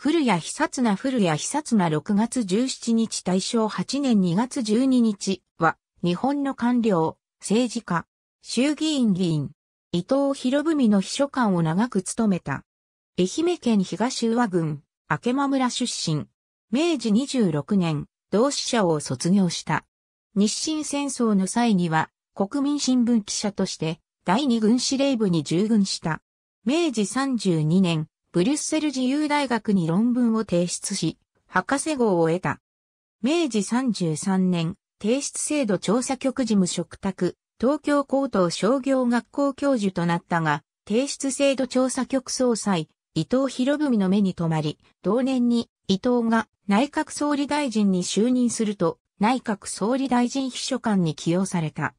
古谷久綱古谷久綱6月17日大正8年2月12日は、日本の官僚、政治家、衆議院議員、伊藤博文の秘書官を長く務めた。愛媛県東上和郡、明間村出身。明治26年、同志社を卒業した。日清戦争の際には、国民新聞記者として、第二軍司令部に従軍した。明治32年、ブリュッセル自由大学に論文を提出し、博士号を得た。明治33年、提出制度調査局事務嘱託、東京高等商業学校教授となったが、提出制度調査局総裁、伊藤博文の目に留まり、同年に伊藤が内閣総理大臣に就任すると、内閣総理大臣秘書官に起用された。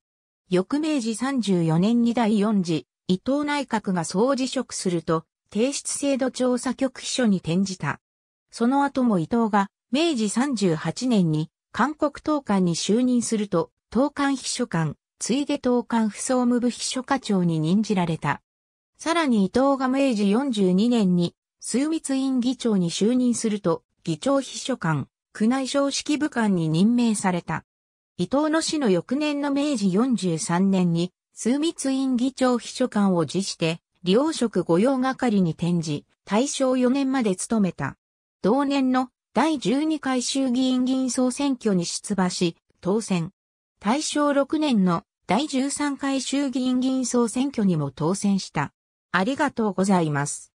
翌明治34年に第4次、伊藤内閣が総辞職すると、提出制度調査局秘書に転じた。その後も伊藤が明治38年に韓国統官に就任すると、統官秘書官、ついで統官不総務部秘書課長に任じられた。さらに伊藤が明治42年に、枢密院議長に就任すると、議長秘書官、宮内省式部官に任命された。伊藤の死の翌年の明治43年に、枢密院議長秘書官を辞して、利用職御用係に転じ、大正4年まで務めた。同年の第12回衆議院議員総選挙に出馬し、当選。大正6年の第13回衆議院議員総選挙にも当選した。ありがとうございます。